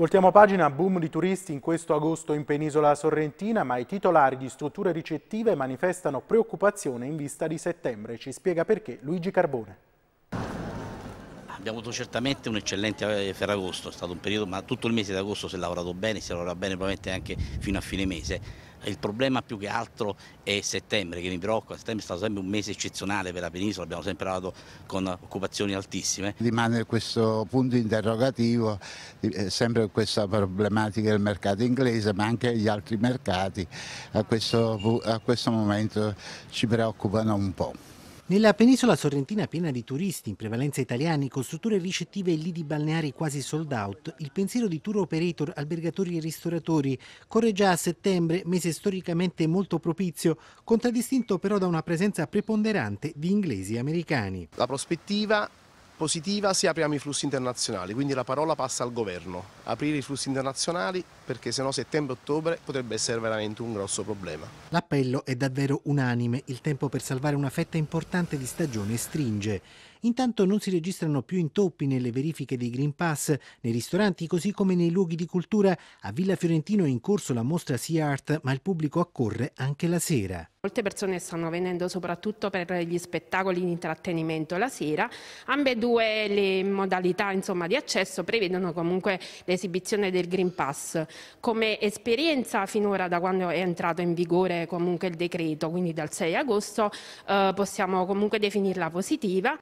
Voltiamo pagina, boom di turisti in questo agosto in penisola sorrentina, ma i titolari di strutture ricettive manifestano preoccupazione in vista di settembre. Ci spiega perché Luigi Carbone. Abbiamo avuto certamente un eccellente eh, Ferragosto, è stato un periodo, ma tutto il mese di agosto si è lavorato bene, si lavora bene probabilmente anche fino a fine mese il problema più che altro è settembre, che mi preoccupa, settembre è stato sempre un mese eccezionale per la penisola, abbiamo sempre lavorato con occupazioni altissime. Rimane questo punto interrogativo, eh, sempre questa problematica del mercato inglese, ma anche gli altri mercati a questo, a questo momento ci preoccupano un po'. Nella penisola sorrentina piena di turisti, in prevalenza italiani, con strutture ricettive e lidi balneari quasi sold out, il pensiero di tour operator, albergatori e ristoratori corre già a settembre, mese storicamente molto propizio, contraddistinto però da una presenza preponderante di inglesi e americani. La prospettiva positiva se apriamo i flussi internazionali, quindi la parola passa al governo, aprire i flussi internazionali perché sennò settembre-ottobre potrebbe essere veramente un grosso problema. L'appello è davvero unanime, il tempo per salvare una fetta importante di stagione stringe. Intanto non si registrano più intoppi nelle verifiche dei Green Pass, nei ristoranti così come nei luoghi di cultura. A Villa Fiorentino è in corso la mostra Sea Art, ma il pubblico accorre anche la sera. Molte persone stanno venendo soprattutto per gli spettacoli di intrattenimento la sera. Ambe due le modalità insomma, di accesso prevedono comunque l'esibizione del Green Pass. Come esperienza finora da quando è entrato in vigore comunque il decreto, quindi dal 6 agosto, eh, possiamo comunque definirla positiva.